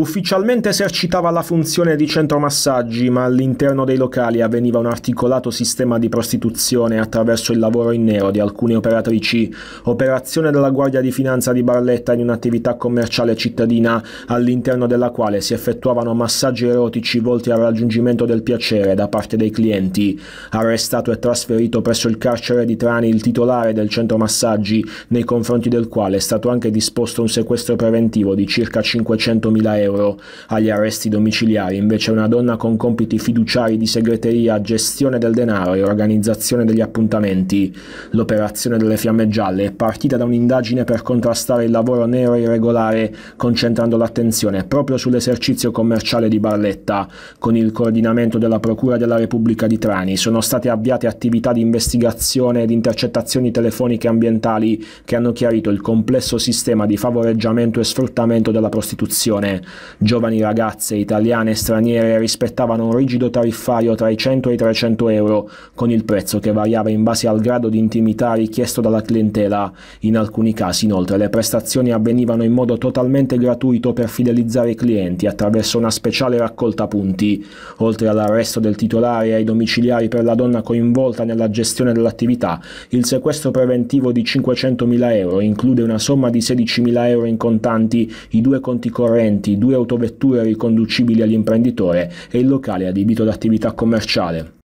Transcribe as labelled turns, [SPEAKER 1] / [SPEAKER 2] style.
[SPEAKER 1] Ufficialmente esercitava la funzione di centro massaggi, ma all'interno dei locali avveniva un articolato sistema di prostituzione attraverso il lavoro in nero di alcune operatrici, operazione della Guardia di Finanza di Barletta in un'attività commerciale cittadina all'interno della quale si effettuavano massaggi erotici volti al raggiungimento del piacere da parte dei clienti. Arrestato e trasferito presso il carcere di Trani il titolare del centro massaggi, nei confronti del quale è stato anche disposto un sequestro preventivo di circa 500.000 euro euro agli arresti domiciliari, invece una donna con compiti fiduciari di segreteria, gestione del denaro e organizzazione degli appuntamenti. L'operazione delle fiamme gialle è partita da un'indagine per contrastare il lavoro nero e irregolare, concentrando l'attenzione proprio sull'esercizio commerciale di Barletta. Con il coordinamento della Procura della Repubblica di Trani sono state avviate attività di investigazione ed intercettazioni telefoniche ambientali che hanno chiarito il complesso sistema di favoreggiamento e sfruttamento della prostituzione. Giovani ragazze italiane e straniere rispettavano un rigido tariffario tra i 100 e i 300 euro, con il prezzo che variava in base al grado di intimità richiesto dalla clientela. In alcuni casi inoltre le prestazioni avvenivano in modo totalmente gratuito per fidelizzare i clienti attraverso una speciale raccolta punti. Oltre all'arresto del titolare e ai domiciliari per la donna coinvolta nella gestione dell'attività, il sequestro preventivo di 500.000 euro include una somma di 16.000 euro in contanti, i due conti correnti, due autovetture riconducibili all'imprenditore e il locale adibito ad attività commerciale.